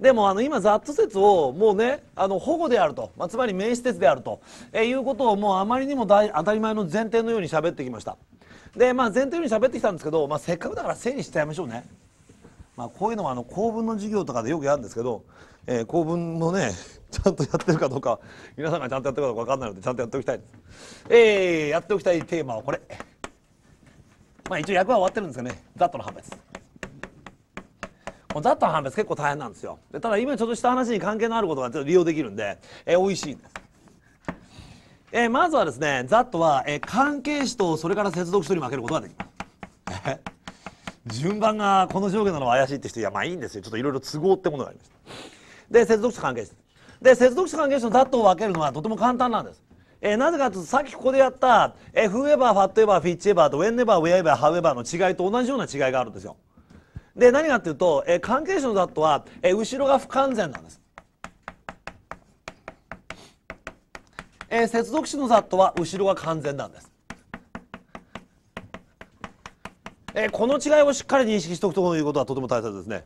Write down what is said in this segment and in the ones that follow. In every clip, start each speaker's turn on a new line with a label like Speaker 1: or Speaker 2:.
Speaker 1: でもあの今、ざっと説をもうねあの保護であると、まあ、つまり名詞説であると、えー、いうことをもうあまりにも大当たり前の前提のように喋ってきましたで、まあ、前提のように喋ってきたんですけど、まあ、せっかくだから整理しちゃいましょうね、まあ、こういうのはあの公文の授業とかでよくやるんですけど、えー、公文のね ちゃんとやってるかどうか皆さんがちゃんとやってるかどうか分かんないのでちゃんとやっておきたいです、えー、やっておきたいテーマはこれまあ一応役は終わってるんですがねざっとの判別ざっと判別結構大変なんですよでただ今ちょっとした話に関係のあることがちょっと利用できるんで、えー、美味しいんです、えー、まずはですねざっとは、えー、関係詞とそれから接続詞に分けることができます、順番がこの上下なのは怪しいって人いやまあいいんですよちょっといろいろ都合ってものがありましたで接続詞関係詞で接続詞関係詞のざっとを分けるのはとても簡単なんですえー、なぜかというとさっきここでやった、えー、フーエバー、ファットエバー、フィッチエバーとウェンネバー、ウェアエバー、ハウエバーの違いと同じような違いがあるんですよ。で何かっていうと、えー、関係詞のダットは、えー、後ろが不完全なんです。えー、接続詞のダットは後ろが完全なんです。えー、この違いをしっかり認識しておくということはとても大切ですね。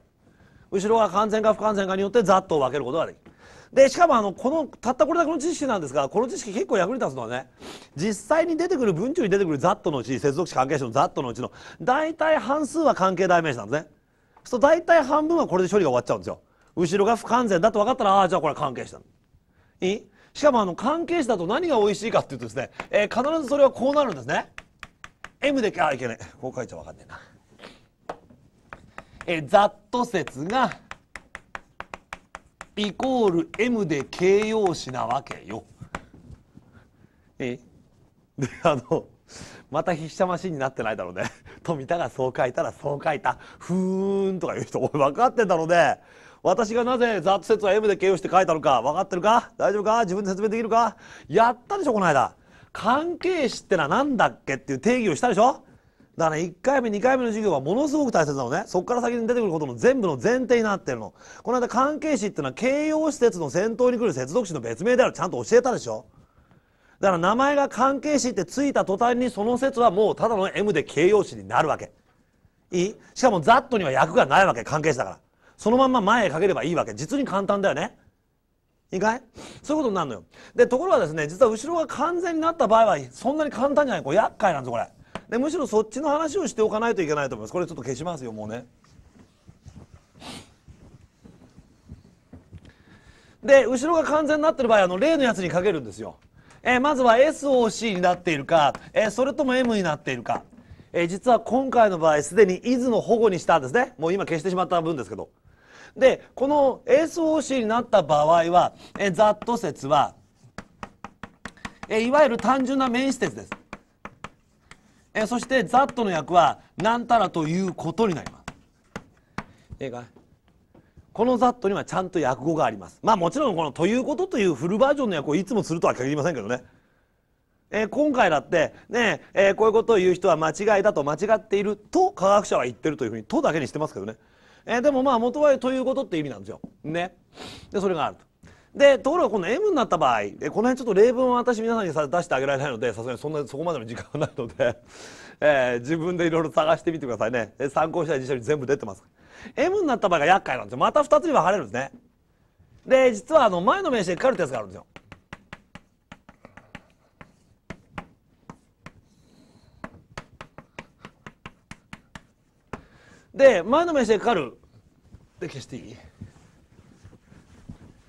Speaker 1: 後ろが完全か不完全かによってざっと分けることができる。でしかもあのこのたったこれだけの知識なんですがこの知識結構役に立つのはね実際に出てくる文中に出てくるざっとのうち接続詞関係詞のざっとのうちの大体半数は関係代名詞なんですね。すると大体半分はこれで処理が終わっちゃうんですよ後ろが不完全だと分かったらああじゃあこれ関係者いいしかもあの関係者だと何が美味しいかっていうとですね、えー、必ずそれはこうなるんですね M であいけないこう書いちゃ分かんねえなえざっと説がイコール M で形容詞なわけよ。えであのまた筆者マシンになってないだろうね 富田がそう書いたらそう書いたふーんとか言う人俺分かってんだろうね私がなぜ雑説は M で形容して書いたのか分かってるか大丈夫か自分で説明できるかやったでしょこの間関係詞ってのは何だっけっていう定義をしたでしょだからね1回目2回目の授業はものすごく大切なのねそこから先に出てくることの全部の前提になってるのこの間関係詞ってのは形容詞設の先頭に来る接続詞の別名であるちゃんと教えたでしょだから名前が関係詞ってついた途端にその説はもうただの M で形容詞になるわけいいしかも「ざっと」には役がないわけ関係詞だからそのまんま前へかければいいわけ実に簡単だよねいいかいそういうことになるのよでところがですね実は後ろが完全になった場合はそんなに簡単じゃないこれ厄介なんですよこれでむしろそっちの話をしておかないといけないと思いますこれちょっと消しますよもうねで後ろが完全になってる場合あの例のやつにかけるんですよえー、まずは SOC になっているか、えー、それとも M になっているか、えー、実は今回の場合すでに IS の保護にしたんですねもう今消してしまった分ですけどでこの SOC になった場合は、えざっと説は、えいわゆる単純な面施設です、えそしてざっとの役は何たらということになります。えーこの「t h a にはちゃんと訳語がありますまあもちろんこの「ということ」というフルバージョンの訳をいつもするとは限りませんけどね、えー、今回だってねえー、こういうことを言う人は間違いだと間違っていると科学者は言ってるというふうに「と」だけにしてますけどね、えー、でもまあ元は「ということ」って意味なんですよ。ね、でそれがあると。でところがこの M になった場合この辺ちょっと例文を私皆さんに出してあげられないのでさすがにそんなそこまでの時間はないので、えー、自分でいろいろ探してみてくださいね参考した辞書に全部出てます M になった場合が厄介なんですよまた二つに分かれるんですねで実はあの前の名詞で書かれたやつがあるんですよで前の名詞でかかるで消していい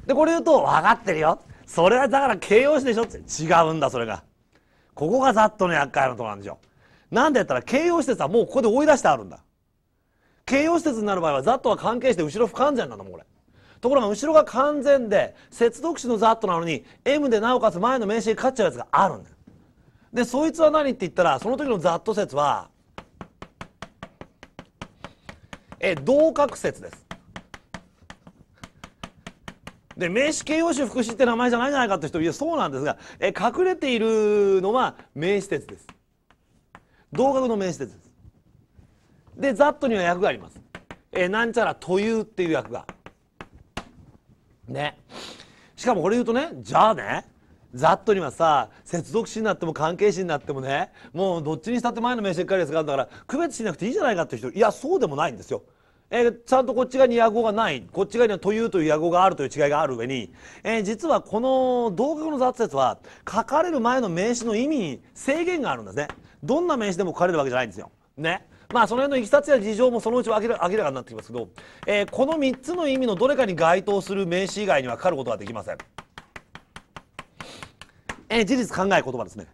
Speaker 1: でこれ言うと分かってるよそれはだから形容詞でしょって違うんだそれがここがざっとの厄介なとこなんですよ。なんでやったら形容詞ってさもうここで追い出してあるんだ形容詞説になる場合はざっとは関係して後ろ不完全なのもこれところが後ろが完全で接続詞のざっとなのに M でなおかつ前の名詞に勝っちゃうやつがあるんだよでそいつは何って言ったらその時のざっと説はえ同格説ですで名詞形容詞副詞って名前じゃないじゃないかって人いやそうなんですがえ隠れているのは名詞説です同格の名詞説ですでざっとには役があります、えー、なんちゃらというっていう役がねしかもこれ言うとねじゃあねざっとにはさ接続詞になっても関係詞になってもねもうどっちにしたって前の名詞ばっかりですからだから区別しなくていいじゃないかって人いやそうでもないんですよ。えー、ちゃんとこっち側に野語がないこっち側にはというという野語があるという違いがある上に、えー、実はこの同格の雑説は書かれる前の名詞の意味に制限があるんですねどんな名詞でも書かれるわけじゃないんですよ。ねまあその辺のいきさつや事情もそのうち明らかになってきますけど、えー、この3つの意味のどれかに該当する名詞以外にはかかることはできません、えー、事実考え言葉ですね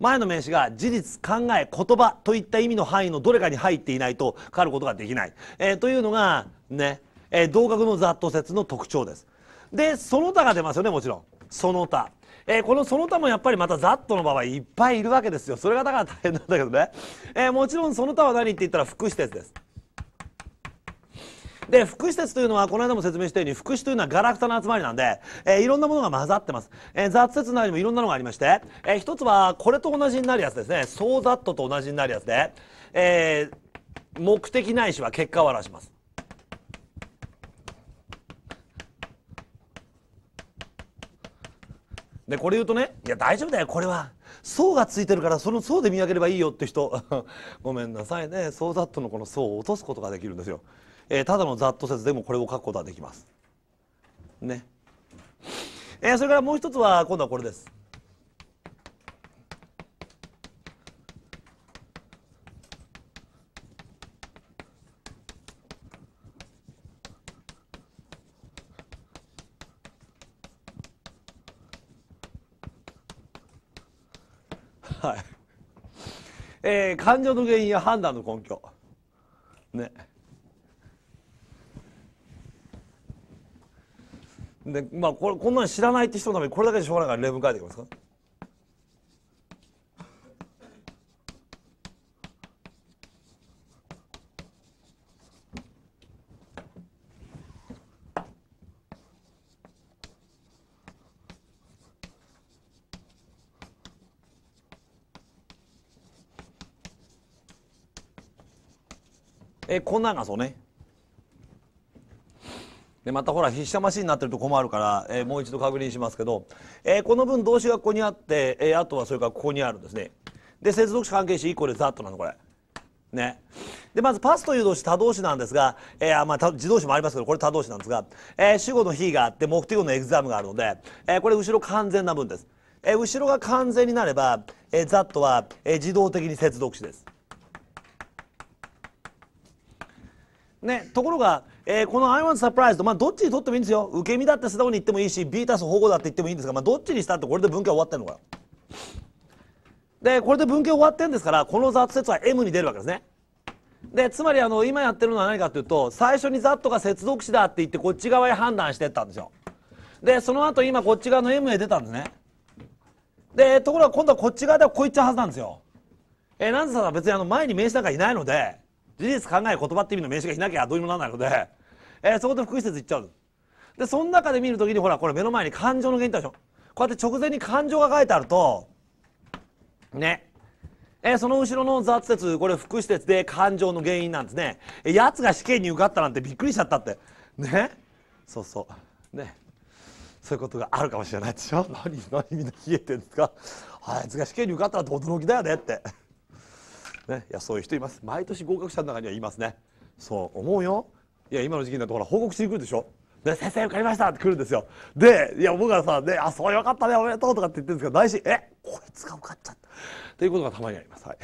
Speaker 1: 前の名詞が事実考え言葉といった意味の範囲のどれかに入っていないとかかることができない、えー、というのがね、えー、同格のっと説の特徴ですでその他が出ますよねもちろんその他、えー、このその他もやっぱりまたざっとの場合いっぱいいるわけですよそれがだから大変なんだけどね、えー、もちろんその他は何って言ったら福祉設ですで福祉設というのはこの間も説明したように福祉というのはガラクタの集まりなんで、えー、いろんなものが混ざってます、えー、雑説のりにもいろんなのがありまして、えー、一つはこれと同じになるやつですねそうざっとと同じになるやつで、えー、目的ないしは結果を表しますでこれ言うとね「いや大丈夫だよこれは層がついてるからその層で見分ければいいよ」って人 ごめんなさいね層ざっとのこの層を落とすことができるんですよ、えー、ただのざっと説でもこれを書くことはできますねえー、それからもう一つは今度はこれですはい。えー、感情の原因や判断の根拠。ね。で、まあ、これ、こんなの知らないって人のために、これだけでしょうがないから例文書いていきますか。えこんなんがそうねでまたほら筆者マシンになってると困るから、えー、もう一度確認しますけど、えー、この分動詞がここにあって、えー、あとはそれからここにあるんですねで接続詞関係詞1個でざっとなのこれねでまずパスという動詞他動詞なんですが、えーまあ、自動詞もありますけどこれ他動詞なんですが、えー、主語の「非」があって目的語のエグザムがあるので、えー、これ後ろ完全な文です、えー、後ろが完全になれば、えー、ざっとは、えー、自動的に接続詞ですね、ところが、えー、この「I want surprise と」まあ、どっちにとってもいいんですよ受け身だって素直に言ってもいいしビータス保護だって言ってもいいんですが、まあ、どっちにしたってこれで文系終わってんのかよでこれで文系終わってんですからこの雑説は M に出るわけですねでつまりあの今やってるのは何かというと最初に「ザットが接続詞だって言ってこっち側へ判断してったんですよでその後今こっち側の M へ出たんですねでところが今度はこっち側ではこういっちゃうはずなんですよえー、なんでさ別にあの前に名詞なんかいないので事実考え言葉って意味の名詞がいなきゃどうにもならないので、えー、そこ福副詞節いっちゃうでその中で見るときにほらこれ目の前に感情の原因ってあるでしょこうやって直前に感情が書いてあるとねえー、その後ろの雑説これ副施設で感情の原因なんですねやつが試験に受かったなんてびっくりしちゃったってねそうそうねそういうことがあるかもしれないでしょ何何みんな冷えてるんですかあいつが試験に受かったらんて驚きだよねってね、いやそういう人います毎年合格者の中にはいますねそう思うよいや今の時期になるとほら報告しに来るでしょで先生受かりましたって来るんですよでいや僕はさ、ね「あそうよかったねおめでとう」とかって言ってるんですけど内心「えこいつが受かっちゃった」っていうことがたまにあります、はい、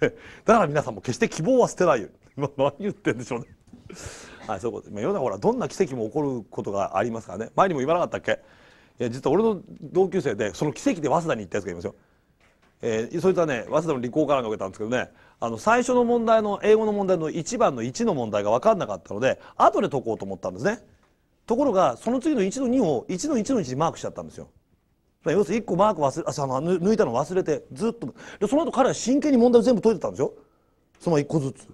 Speaker 1: だから皆さんも決して希望は捨てないように 何言ってんでしょうねはい、そういうこと世の中ほらどんな奇跡も起こることがありますからね前にも言わなかったっけいや実は俺の同級生でその奇跡で早稲田に行ったやつがいますよえー、そいつはね早稲田の理工からか受けたんですけどねあの最初の問題の英語の問題の1番の1の問題が分かんなかったので後で解こうと思ったんですねところがその次の1の2を1の1の1にマークしちゃったんですよ要するに1個マーク忘れあその抜いたの忘れてずっとでその後彼は真剣に問題を全部解いてたんですよその1個ずつ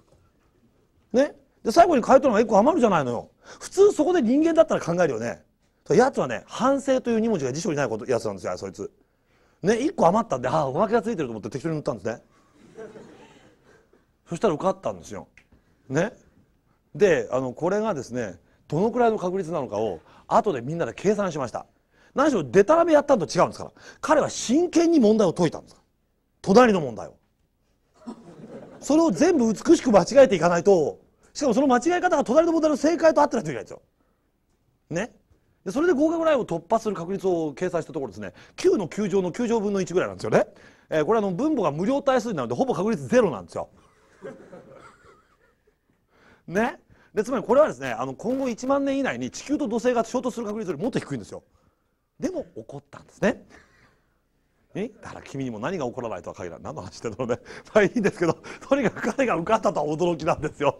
Speaker 1: ねで最後に回答のが1個余るじゃないのよ普通そこで人間だったら考えるよねやつはね反省という2文字が辞書にないことやつなんですよそいつ。ね1個余ったんでああおまけがついてると思って適当に塗ったんですねそしたら受かったんですよねであのこれがですねどのくらいの確率なのかを後でみんなで計算しました何しろでたらめやったんと違うんですから彼は真剣に問題を解いたんです隣の問題をそれを全部美しく間違えていかないとしかもその間違え方が隣の問題の正解と合ってないといけないんですよねでそれで合格ラインを突破する確率を計算したところですね9の9乗の9乗分の1ぐらいなんですよね、えー、これあの分母が無料対数なのでほぼ確率ゼロなんですよ。ねでつまりこれはですねあの今後1万年以内に地球と土星が衝突する確率よりもっと低いんですよ。でも起こったんですね。えだから君にも何が起こらないとは限らない何の話してるのね まあいいんですけどとにかく彼が受かったとは驚きなんですよ。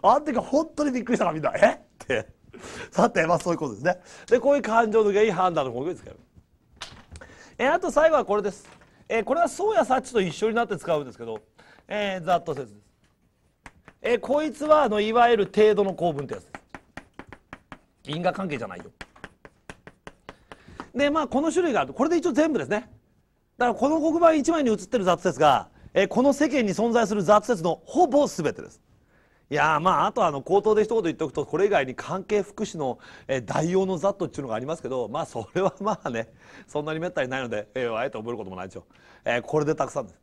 Speaker 1: あんか本当にびっくりしたかみんな「えっ?」て。さてまあそういうことですねでこういう感情の原因判断の根拠で使えるえあと最後はこれです、えー、これはそうやさっちと一緒になって使うんですけど、えー、ざっと説です、えー、こいつはあのいわゆる程度の構文ってやつです因果関係じゃないよでまあこの種類があるこれで一応全部ですねだからこの黒板1枚に写ってる雑説が、えー、この世間に存在する雑説のほぼ全てですいやまああとあの口頭で一言言っておくとこれ以外に関係福祉の、えー、代用のざっとっていうのがありますけどまあそれはまあねそんなにめったにないので、えー、あえて覚えることもないでしょう、えー、これでたくさんです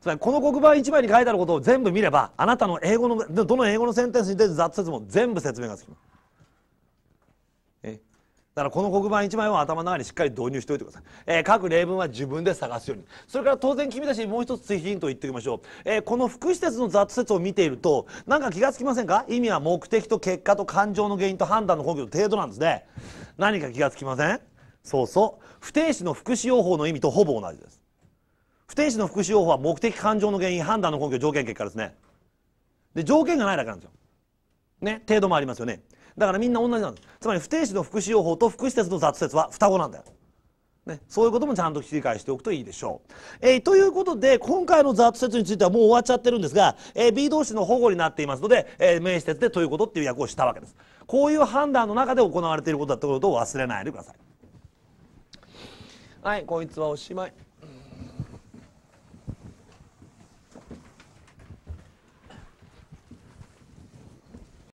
Speaker 1: つまりこの黒板1枚に書いてあることを全部見ればあなたの英語のどの英語のセンテンスに出て雑説も全部説明がつきますだからこの黒板1枚は頭の中にしっかり導入しておいてください、えー、各例文は自分で探すようにそれから当然君たちにもう一つヒントを言っておきましょう、えー、この副施設の雑説を見ているとなんか気が付きませんか意味は目的と結果と感情の原因と判断の根拠と程度なんですね何か気が付きませんそうそう不定詞の副詞用法の意味とほぼ同じです不定詞の副詞用法は目的感情の原因判断の根拠条件結果ですねで条件がないだけなんですよね程度もありますよねだからみんな同じなんですつまり不定詞の副詞用法と副詞説の雑説は双子なんだよ、ね、そういうこともちゃんと切理解しておくといいでしょう、えー、ということで今回の雑説についてはもう終わっちゃってるんですが、えー、B 動詞の保護になっていますので、えー、名詞説でということっていう役をしたわけですこういう判断の中で行われていることだってことを忘れないでくださいはいこいつはおしまい